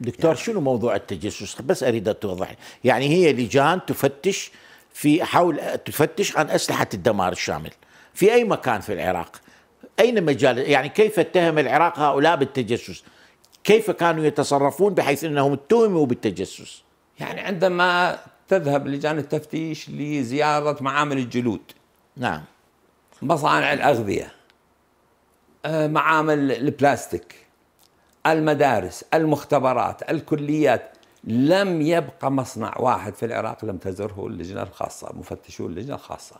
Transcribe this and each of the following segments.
دكتور يعني شنو موضوع التجسس بس اريد توضح يعني هي لجان تفتش في حول تفتش عن اسلحه الدمار الشامل في اي مكان في العراق اين مجال يعني كيف اتهم العراق هؤلاء بالتجسس كيف كانوا يتصرفون بحيث انهم اتهموا بالتجسس يعني عندما تذهب لجان التفتيش لزياره معامل الجلود نعم مصانع الاغذيه آه، معامل البلاستيك المدارس المختبرات الكليات لم يبقى مصنع واحد في العراق لم تزره اللجنة الخاصة مفتشو اللجنة الخاصة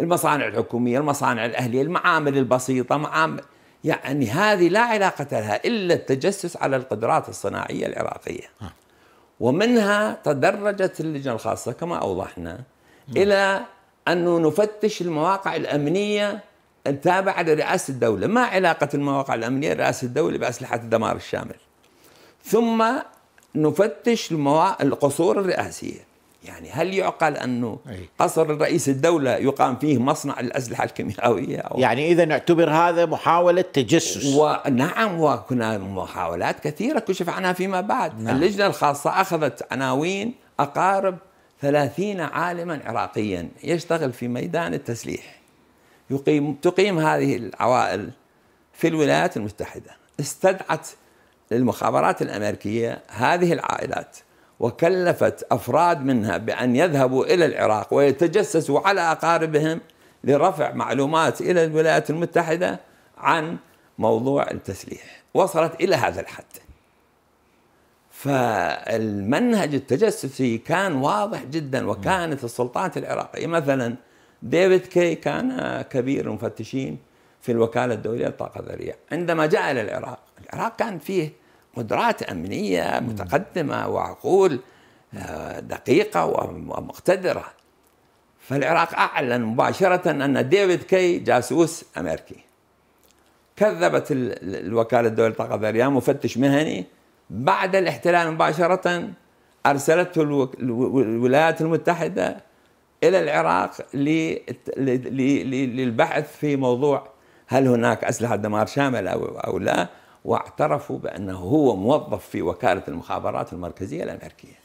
المصانع الحكومية المصانع الأهلية المعامل البسيطة معامل يعني هذه لا علاقة لها إلا التجسس على القدرات الصناعية العراقية آه. ومنها تدرجت اللجنة الخاصة كما أوضحنا إلى أن نفتش المواقع الأمنية التابعة لرئاسة الدولة ما علاقة المواقع الأمنية لرئاسة الدولة بأسلحة الدمار الشامل ثم نفتش القصور الرئاسية يعني هل يعقل انه قصر رئيس الدوله يقام فيه مصنع الاسلحه الكيميائيه أو يعني اذا نعتبر هذا محاوله تجسس ونعم وكنا محاولات كثيره كشف عنها فيما بعد نعم. اللجنه الخاصه اخذت عناوين اقارب 30 عالما عراقيا يشتغل في ميدان التسليح يقيم تقيم هذه العوائل في الولايات المتحدة استدعت المخابرات الأمريكية هذه العائلات وكلفت أفراد منها بأن يذهبوا إلى العراق ويتجسسوا على أقاربهم لرفع معلومات إلى الولايات المتحدة عن موضوع التسليح وصلت إلى هذا الحد فالمنهج التجسسي كان واضح جدا وكانت السلطات العراقية مثلا ديفيد كي كان كبير المفتشين في الوكالة الدولية للطاقة الذرية عندما جاء إلى العراق العراق كان فيه قدرات أمنية متقدمة وعقول آه، دقيقة ومقتدرة فالعراق أعلن مباشرة أن ديفيد كي جاسوس أمريكي كذبت الوكالة الدولية للطاقة الذرية مفتش مهني بعد الاحتلال مباشرة أرسلته الولايات المتحدة الى العراق للبحث في موضوع هل هناك اسلحه دمار شامل او لا واعترفوا بانه هو موظف في وكاله المخابرات المركزيه الامريكيه